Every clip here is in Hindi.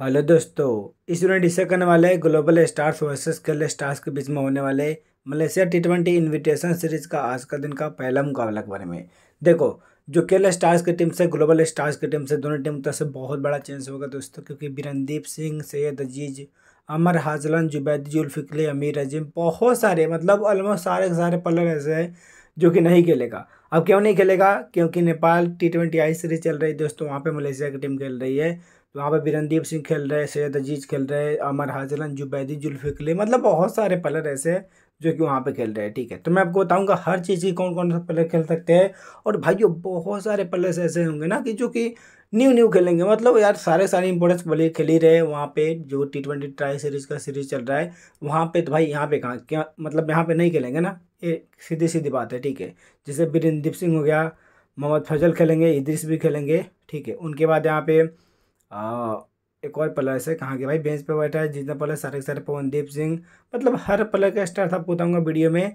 हेलो दोस्तों इस वीडियो डिस्कस करने वाले हैं global stars versus Kerala stars के बीच में होने वाले Malaysia T twenty invitation series का आज का दिन का पहला मुकाबला के बारे में देखो जो केरल स्टार्स की टीम से ग्लोबल स्टार्स की टीम से दोनों टीम तरफ से बहुत बड़ा चेंज होगा दोस्तों क्योंकि बिरनदीप सिंह सैयद अजीज अमर हाजलान जुबैद जुल्फिकली अमीर अजीम बहुत सारे मतलब ऑलमोस्ट सारे के सारे प्लेयर ऐसे हैं जो कि नहीं खेलेगा अब क्यों नहीं खेलेगा क्योंकि Nepal T twenty I series चल रही है दोस्तों वहाँ पे मलेशिया की टीम खेल रही है वहाँ पर बिरनदीप सिंह खेल रहे सैयद अजीज़ खेल रहे अमर हाजरन जुबैदी जुल्फिकले मतलब बहुत सारे प्लेयर ऐसे हैं जो कि वहाँ पे खेल रहे हैं ठीक है तो मैं आपको बताऊँगा हर चीज़ की कौन कौन सा प्लेयर खेल सकते हैं और भाइयों बहुत सारे प्लेयर्स ऐसे होंगे ना कि जो कि न्यू न्यू खेलेंगे मतलब यार सारे सारे इंपोर्टेंस प्लेयर खेल ही रहे वहाँ पे जो टी ट्वेंटी ट्राई सीरीज़ का सीरीज़ चल रहा है वहाँ पे तो भाई यहाँ पे कहाँ क्या मतलब यहाँ पे नहीं खेलेंगे ना ये सीधी सीधी बात है ठीक है जैसे बिरनदीप सिंह हो गया मोहम्मद फजल खेलेंगे इद्रिस भी खेलेंगे ठीक है उनके बाद यहाँ पे आ, एक और प्लेयर से कहाँ के भाई बेंच पे बैठा है जितना प्लेयर सारे सारे पवनदीप सिंह मतलब हर प्लेयर का स्टार था बताऊँगा वीडियो में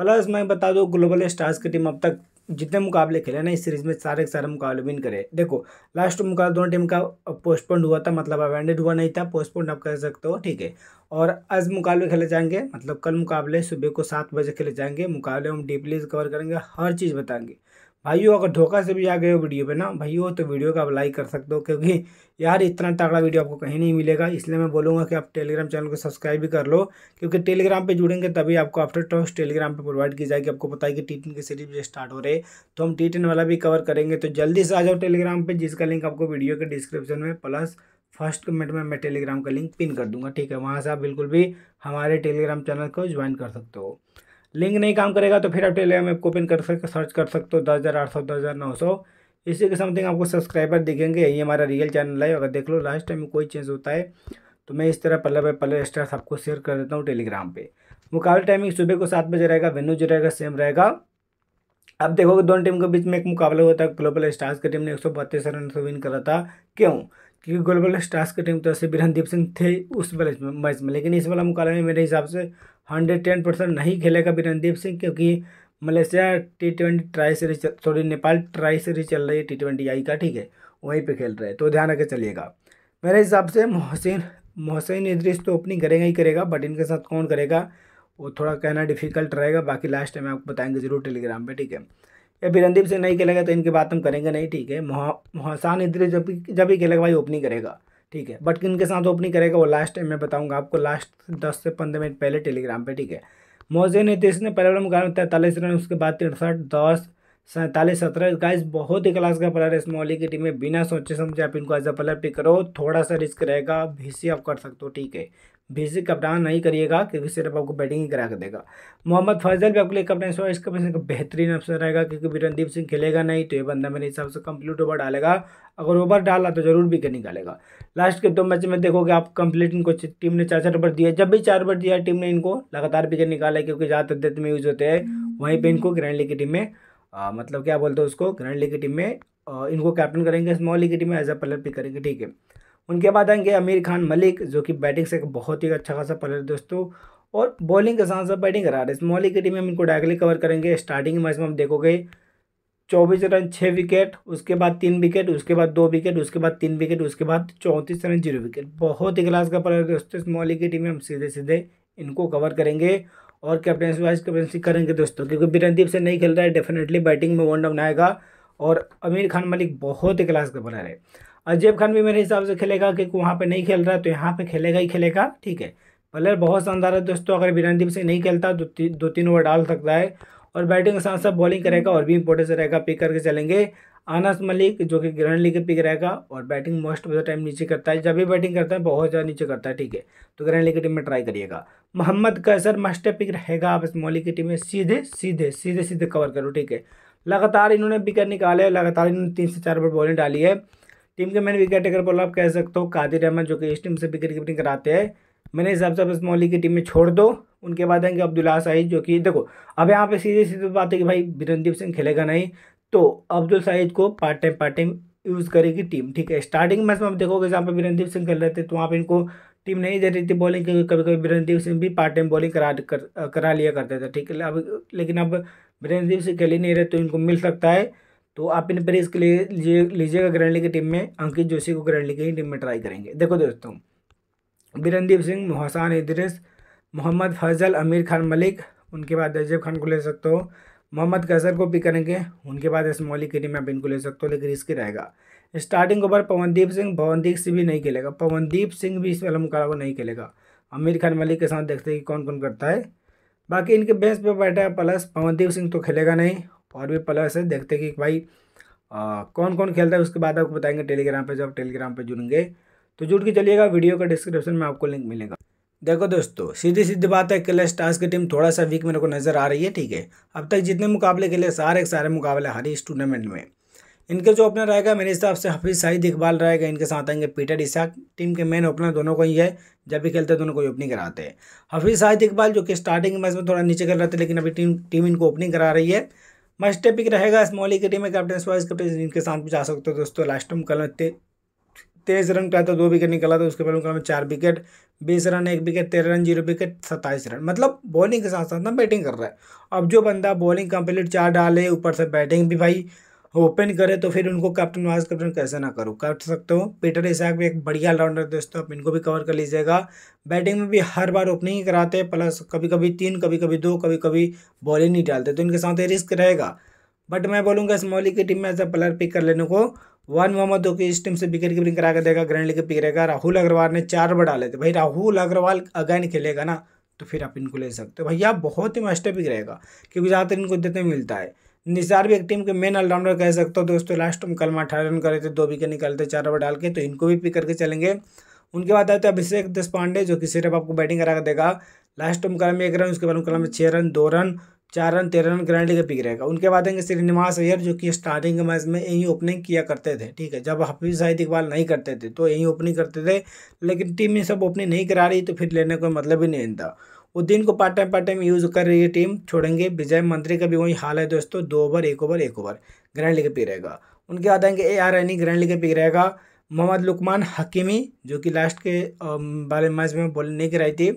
प्लस मैं बता दूँ ग्लोबल स्टार्स की टीम अब तक जितने मुकाबले खेले ना इस सीरीज में सारे के सारे मुकाबले विन करे देखो लास्ट मुकाबला दोनों टीम का पोस्टपोन हुआ था मतलब अवेंडेड हुआ नहीं था पोस्टपोन आप कर सकते हो ठीक है और आज मुकाबले खेले जाएंगे मतलब कल मुकाबले सुबह को सात बजे खेले जाएंगे मुकाबले हम डीपली कवर करेंगे हर चीज़ बताएंगे भाइयों अगर धोखा से भी आ गए हो वीडियो पे ना भाइयों तो वीडियो का आप लाइक कर सकते हो क्योंकि यार इतना तगड़ा वीडियो आपको कहीं नहीं मिलेगा इसलिए मैं बोलूँगा कि आप टेलीग्राम चैनल को सब्सक्राइब भी कर लो क्योंकि टेलीग्राम पे जुड़ेंगे तभी आपको आफ्टर टॉस टेलीग्राम पे प्रोवाइड की जाएगी आपको पता है कि टी टेन की सीरीज स्टार्ट हो रहे तो हम टी टेन वाला भी कवर करेंगे तो जल्दी से आ जाओ टेलीग्राम पर जिसका लिंक आपको वीडियो के डिस्क्रिप्शन में प्लस फर्स्ट कमेंट में मैं टेलीग्राम का लिंक पिन कर दूंगा ठीक है वहाँ से आप बिल्कुल भी हमारे टेलीग्राम चैनल को ज्वाइन कर सकते हो लिंक नहीं काम करेगा तो फिर आप टेलीग्राम ऐप को ओपन कर सकते सर्च कर सकते हो दस हज़ार आठ सौ दस हज़ार नौ सौ इसी के समथिंग आपको सब्सक्राइबर दिखेंगे ये हमारा रियल चैनल है अगर देख लो लास्ट टाइम में कोई चेंज होता है तो मैं इस तरह पल्ले बाई पल्ले स्टार्स आपको शेयर कर देता हूँ टेलीग्राम पर मुकाबला टाइमिंग सुबह को सात बजे रहेगा वेन्यू जो रहेगा सेम रहेगा अब देखोगे दोनों टीम के बीच में एक मुकाबला हुआ था ग्लोबल स्टार्स की टीम ने एक सौ बत्तीस रन से विन करा था क्यों क्योंकि गोल गोल स्टार्स की टीम तो ऐसे बिरहनदीप सिंह थे उस वाले मैच में लेकिन इस वाला मुकाबले में मेरे हिसाब से हंड्रेड टेन परसेंट नहीं खेलेगा बिरहनदीप सिंह क्योंकि Malaysia T twenty tri series sorry Nepal tri series चल रही है टी ट्वेंटी आई का ठीक है वहीं पे खेल रहे हैं तो ध्यान रखे चलिएगा मेरे हिसाब से मोहसिन मोहसिन इद्रिस तो ओपनिंग करेगा ही करेगा बट इनके साथ कौन करेगा वो थोड़ा कहना डिफिकल्ट रहेगा बाकी लास्ट टाइम आपको बताएंगे जरूर टेलीग्राम पर ठीक है या फिर रणदीप सिंह नहीं खेलेगा तो इनकी बात हम करेंगे नहीं ठीक है मोहसान इद्रिस जब जब भी खेलेगा भाई ओपनिंग करेगा ठीक है बट किन के साथ ओपनिंग करेगा वो लास्ट टाइम मैं बताऊंगा आपको लास्ट दस से पंद्रह मिनट पहले टेलीग्राम पे ठीक है मोहसिन नीतीश ने पहले नंबर कारण तैंतालीस रन उसके बाद तिरसठ दस सैंतालीस सत्रह गाइस बहुत ही क्लास का प्लेयर है इस मोहली की टीम में बिना सोचे समझे आप इनको एज अ प्लेयर पिक करो थोड़ा सा रिस्क रहेगा भी आप कर सकते हो ठीक है बेसिक कप्तान नहीं करिएगा क्योंकि सिर्फ आपको बैटिंग ही करा कर देगा मोहम्मद फैजल भी आपके लिए कप्तान सो इसका का बेहतरीन ऑप्शन रहेगा क्योंकि विरणदीप सिंह खेलेगा नहीं तो ये बंदा मेरे हिसाब से कंप्लीट ओवर डालेगा अगर ओवर डाला तो जरूर विकेट निकालेगा लास्ट के दो मैच में देखोगे आप कंप्लीट इनको टीम ने चार चार ओवर दिया जब भी चार ओवर दिया टीम ने इनको लगातार विकेट निकाला क्योंकि ज़्यादा तद्दत में यूज होते हैं वहीं पर इनको ग्रैंड लीग की टीम में मतलब क्या बोलते हैं उसको ग्रैंड लीग की टीम में इनको कैप्टन करेंगे स्मॉल लीग की टीम में एज अ प्लेयर पिक करेंगे ठीक है उनके बाद आएंगे आमिर खान मलिक जो कि बैटिंग से बहुत ही अच्छा खासा प्लेयर दोस्तों और बॉलिंग के साथ साथ बैटिंग करा रहे हैं मौलिक की टीम हम इनको डायरेक्टली कवर करेंगे स्टार्टिंग मैच में हम देखोगे चौबीस रन छः विकेट उसके बाद तीन विकेट उसके बाद दो विकेट उसके बाद तीन विकेट उसके बाद चौंतीस रन जीरो विकेट बहुत ही क्लास का प्लेयर दोस्तों इस मौलिक की टीम में हम सीधे सीधे इनको कवर करेंगे और कैप्टनसी वाइस कैप्टनसी करेंगे दोस्तों क्योंकि बिरनदीप से नहीं खेल रहा है डेफिनेटली बैटिंग में वन डाउन आएगा और आमिर खान मलिक बहुत ही क्लास का प्लेयर है अजयब खान भी मेरे हिसाब से खेलेगा क्योंकि वहाँ पे नहीं खेल रहा है तो यहाँ पे खेलेगा ही खेलेगा ठीक है प्लेयर बहुत शानदार है दोस्तों अगर बीरनदीप से नहीं खेलता तो ती, दो तीन ओवर डाल सकता है और बैटिंग के साथ साथ बॉलिंग करेगा और भी इम्पोर्टेंस रहेगा पिक करके चलेंगे आनस मलिक जो कि ग्रहण लीग के पिक रहेगा और batting most of the time नीचे करता है जब भी बैटिंग करता है बहुत ज़्यादा नीचे करता है ठीक है तो ग्रहण लीग की टीम में ट्राई करिएगा मोहम्मद कैसर मस्ट पिक रहेगा आप इस मौलिक की टीम में सीधे सीधे सीधे सीधे कवर करो ठीक है लगातार इन्होंने विकेट निकाले लगातार इन्होंने तीन से चार बार बॉलिंग डाली है टीम के मैंने विकेट टेकर बोला आप कह सकते हो कादिर अहमद जो कि इस टीम से विकेट कीपिंग कराते हैं मेरे हिसाब से बस इस की टीम में छोड़ दो उनके बाद आएंगे अब्दुल्ला साहिद जो कि देखो अब यहाँ पे सीधे सीधे बात है कि भाई बिरनदीप सिंह खेलेगा नहीं तो अब्दुल साहिद को part time part time use करेगी टीम ठीक है स्टार्टिंग मैच में आप देखोगे जहाँ पे बिरनदीप सिंह खेल रहे थे तो वहाँ पर इनको टीम नहीं दे रही थी बॉलिंग क्योंकि कभी कभी बिरनदीप सिंह भी पार्ट टाइम बॉलिंग करा करा लिया करते थे ठीक है अब लेकिन अब बिरनदीप सिंह खेल ही नहीं रहे तो इनको मिल सकता है तो आप इन पर के लिए लीजिएगा ग्रैंडली की टीम में अंकित जोशी को ग्रैंडली की टीम में ट्राई करेंगे देखो दोस्तों बिरनदीप सिंह मोहसान इद्रिस मोहम्मद फजल आमिर खान मलिक उनके बाद अजब खान को ले सकते हो मोहम्मद कैसर को पिक करेंगे उनके बाद असमौली की टीम आप इनको ले सकते हो लेकिन रिस्क रहेगा स्टार्टिंग ओवर पवनदीप सिंह पवनदीप सिंह भी नहीं खेलेगा पवनदीप सिंह भी इस वाला मुकाबला को नहीं खेलेगा आमिर खान मलिक के साथ देखते हैं कि कौन कौन करता है बाकी इनके बेंच पे बैठा है प्लस पवनदीप सिंह तो खेलेगा नहीं और भी प्लस है देखते कि भाई आ, कौन कौन खेलता है उसके बाद आपको बताएंगे टेलीग्राम पे जब टेलीग्राम पे जुड़ेंगे तो जुड़ के चलिएगा वीडियो का डिस्क्रिप्शन में आपको लिंक मिलेगा देखो दोस्तों सीधी सीधी बात है क्ले स्टार्स की टीम थोड़ा सा वीक मेरे को नज़र आ रही है ठीक है अब तक जितने मुकाबले के लिए सारे सारे मुकाबले हर इस टूर्नामेंट में इनके जो ओपनर रहेगा मेरे हिसाब से हफीज़ शाहिद इकबाल रहेगा इनके साथ आएंगे पीटर इसाक टीम के मेन ओपनर दोनों को ही है जब भी खेलते हैं दोनों को ही ओपनिंग कराते हैं हफीज़ शाहिद इकबाल जो कि स्टार्टिंग मैच में थोड़ा नीचे कर रहे थे लेकिन अभी टीम टीम इनको ओपनिंग करा रही है मस्ट टॉपिक रहेगा स्मॉल इक्विटी में कैप्टन वाइस कैप्टन के साथ भी जा सकते हो दोस्तों लास्ट टाइम कल ते, तेईस रन का था दो विकेट निकला था उसके पहले कल में चार विकेट बीस रन एक विकेट तेरह रन जीरो विकेट सत्ताईस रन मतलब बॉलिंग के साथ साथ ना बैटिंग कर रहा है अब जो बंदा बॉलिंग कंप्लीट चार डाले ऊपर से बैटिंग भी भाई ओपन करे तो फिर उनको कैप्टन वाइस कैप्टन कैसे ना करूँ कर सकते हो पीटर इसाक भी एक बढ़िया ऑलराउंडर दोस्तों आप इनको भी कवर कर लीजिएगा बैटिंग में भी हर बार ओपनिंग ही कराते हैं प्लस कभी कभी तीन कभी कभी दो कभी कभी बॉलिंग नहीं डालते तो इनके साथ रिस्क रहेगा बट मैं बोलूँगा इस मौली की टीम में एज अ प्लेयर पिक कर लेने को वन मोहम्मद दो की इस टीम से विकेट कीपिंग करा कर देगा ग्रैंड लीग पिक रहेगा राहुल अग्रवाल ने चार बार डाले थे भाई राहुल अग्रवाल अगैन खेलेगा ना तो फिर आप इनको ले सकते हो भैया बहुत ही मस्ट पिक रहेगा क्योंकि ज़्यादातर इनको देते मिलता है निसार भी एक टीम के मेन ऑलराउंडर कह सकते हो दोस्तों लास्ट में कल में अठारह रन करे थे दो विकेट निकालते चार ओवर डाल के तो इनको भी पिक करके चलेंगे उनके बाद आए हैं अभिषेक देश पांडे जो कि सिर्फ आपको बैटिंग करा कर देगा लास्ट ओम कलम में एक रन उसके बाद कलम में छः रन दो रन चार रन तेरह रन ग्रैंड लीग पिक रहेगा उनके बाद आएंगे श्रीनिवास अय्यर जो कि स्टार्टिंग के मैच में यहीं ओपनिंग किया करते थे ठीक है जब हफीज शाहिद इकबाल नहीं करते थे तो यहीं ओपनिंग करते थे लेकिन टीम ये सब ओपनिंग नहीं करा रही तो फिर लेने का मतलब ही नहीं था उद्दीन को part time part time use कर रही है टीम छोड़ेंगे विजय मंत्री का भी वही हाल है दोस्तों दो ओवर एक ओवर एक ओवर ग्रैंड लीग पे रहेगा उनके बाद आएंगे A R Rainey grand league पे रहेगा मोहम्मद लुकमान हकीमी जो कि लास्ट के वाले मैच में बॉलिंग नहीं कराई थी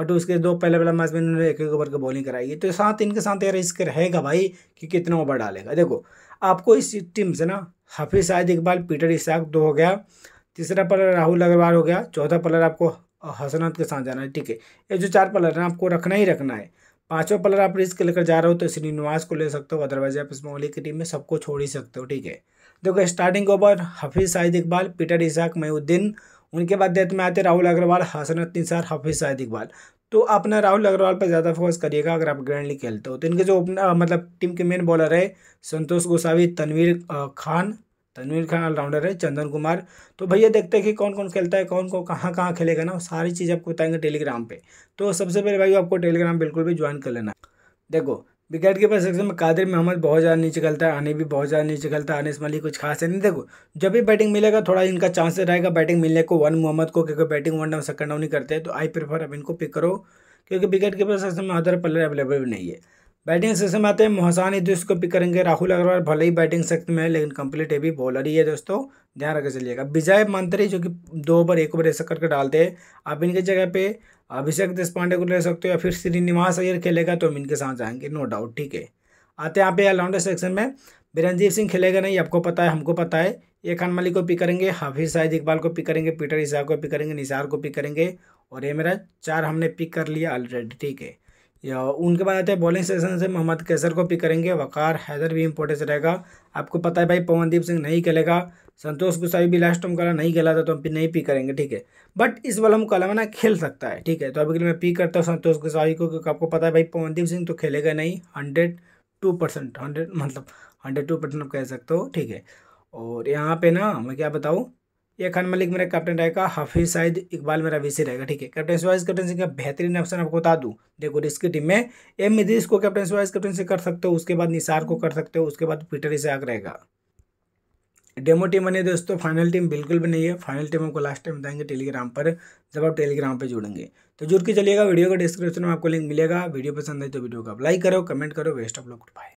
बट उसके दो पहले पहले मैच में इन्होंने एक एक ओवर की बॉलिंग कराई है तो साथ इनके साथ यार रिस्क रहेगा भाई कि कितना ओवर डालेगा देखो आपको इस टीम से ना हफीज़ शाहिद इकबाल पीटर इसाक दो हो गया तीसरा पलर राहुल अग्रवाल हो गया चौथा पलर आपको और हसनत के साथ जाना है ठीक है ये जो चार पलर हैं आपको रखना ही रखना है पांचवा पलर आप रिस्क लेकर जा रहे हो तो श्रीनिवास को ले सकते हो अदरवाइज आप मोहली की टीम में सबको छोड़ ही सकते हो ठीक है देखो starting over Hafeez Shahid Iqbal Peter Isaac Mayuddin उनके बाद डेथ में आते राहुल अग्रवाल हसनत निसार हफीज़ शाहिद इकबाल तो अपना राहुल अग्रवाल पर ज़्यादा फोकस करिएगा अगर आप ग्रैंडली खेलते हो तो इनके जो मतलब टीम के मेन बॉलर है संतोष गोसावी तनवीर खान तनवीर खान ऑलराउंडर है चंदन कुमार तो भैया देखते हैं कि कौन कौन खेलता है कौन कौन कहाँ कहाँ खेलेगा ना सारी चीज़ आपको बताएंगे टेलीग्राम पे तो सबसे पहले भाई आपको टेलीग्राम बिल्कुल भी ज्वाइन कर लेना देखो विकेट कीपर सेक्शन में कादिर मोहम्मद बहुत ज़्यादा नीचे खेलता है आने भी बहुत ज़्यादा नीचे खेलता है अनिस मलिक कुछ खास है नहीं देखो जब भी बैटिंग मिलेगा थोड़ा इनका चांसेस रहेगा बैटिंग मिलने को वन मोहम्मद को क्योंकि batting one down second down ही करते हैं तो आई प्रेफर अब इनको पिक करो क्योंकि विकेट कीपर सेक्शन में अदर प्लेयर अवेलेबल नहीं है बैटिंग सेक्शन में आते हैं मोहसान ही जो पिक करेंगे राहुल अग्रवाल भले ही बैटिंग सेक्शन में है लेकिन कंप्लीट है भी बॉलर ही है दोस्तों ध्यान रखे चलिएगा विजय मंत्री जो कि दो ओवर एक ओवर ऐसा करके डालते हैं आप इनके जगह पे अभिषेक देशपांडे को ले सकते हो या फिर श्रीनिवास अय्यर खेलेगा तो हम इनके साथ जाएंगे नो डाउट ठीक है आते हैं यहाँ पे ऑलराउंडर सेक्शन में बिरंजीव सिंह खेलेगा नहीं आपको पता है हमको पता है ये खान मलिक को पिक करेंगे हाफिज शाहिद इकबाल को पिक करेंगे पीटर ईसा को पिक करेंगे निसार को पिक करेंगे और ये मेरा चार हमने पिक कर लिया ऑलरेडी ठीक है या उनके बाद आते हैं बॉलिंग सेशन से मोहम्मद कैसर को पिक करेंगे वकार हैदर भी इंपॉर्टेंस रहेगा आपको पता है भाई पवनदीप सिंह नहीं खेलेगा संतोष गुसाई भी लास्ट टाइम कला नहीं खेला था तो हम नहीं पी करेंगे ठीक है बट इस वाला हम में ना खेल सकता है ठीक है तो अभी के लिए मैं पी करता हूँ संतोष गुसाई को क्योंकि आपको पता है भाई पवनदीप सिंह तो खेलेगा नहीं हंड्रेड टू परसेंट हंड्रेड मतलब हंड्रेड टू परसेंट आप कह सकते हो ठीक है और यहाँ पे ना मैं क्या बताऊँ ये खान मलिक मेरा कैप्टन रहेगा हफीज शायद इकबाल मेरा वीसी रहेगा ठीक है कैप्टन वाइस सिंह का बेहतरीन ऑप्शन आपको बता दूँ देखो इसकी टीम में एम इदरीस को कैप्टन वाइस कैप्टनसी कर सकते हो उसके बाद निसार को कर सकते हो उसके बाद पीटर आग रहेगा डेमो टीम बनी दोस्तों फाइनल टीम बिल्कुल भी नहीं है फाइनल टीम आपको लास्ट टाइम बताएंगे टेलीग्राम पर जब आप टेलीग्राम पर जुड़ेंगे तो जुड़ के चलिएगा वीडियो का डिस्क्रिप्शन में आपको लिंक मिलेगा वीडियो पसंद आई तो वीडियो को आप लाइक करो कमेंट करो वेस्ट ऑफ लोग बाय